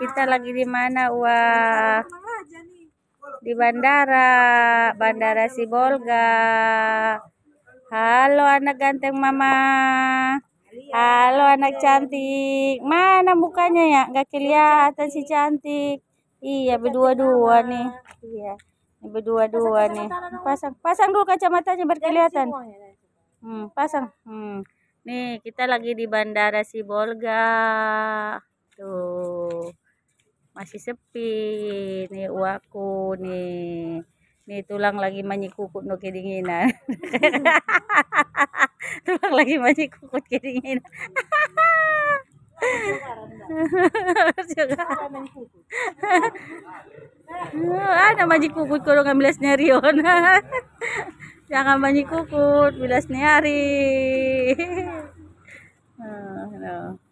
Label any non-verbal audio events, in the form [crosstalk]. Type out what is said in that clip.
Kita lagi di mana, wah Di bandara, Bandara Sibolga. Halo anak ganteng Mama. Halo anak cantik. Mana mukanya ya? Gak kelihatan si cantik. Iya, berdua-dua nih. Iya. Berdua-dua nih. Pasang pasang dulu kacamatanya berkelihatan. kelihatan. Hmm, pasang. Hmm. Nih, kita lagi di Bandara Sibolga masih sepi ni uaku nih ni tulang lagi kukut no kedinginan [laughs] tulang lagi kukut kedinginan [laughs] ada kukut kalau ngambil nyarion [laughs] jangan majikukut bilas nyari oh,